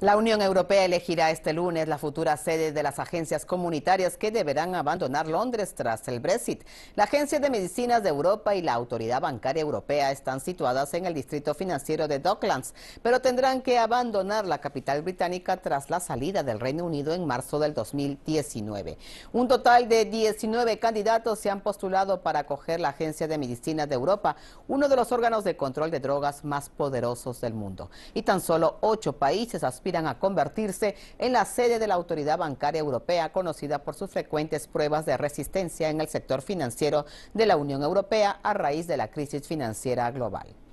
La Unión Europea elegirá este lunes la futura sede de las agencias comunitarias que deberán abandonar Londres tras el Brexit. La Agencia de Medicinas de Europa y la Autoridad Bancaria Europea están situadas en el distrito financiero de Docklands, pero tendrán que abandonar la capital británica tras la salida del Reino Unido en marzo del 2019. Un total de 19 candidatos se han postulado para acoger la Agencia de Medicinas de Europa, uno de los órganos de control de drogas más poderosos del mundo. Y tan solo ocho países aspiran a convertirse en la sede de la Autoridad Bancaria Europea, conocida por sus frecuentes pruebas de resistencia en el sector financiero de la Unión Europea a raíz de la crisis financiera global.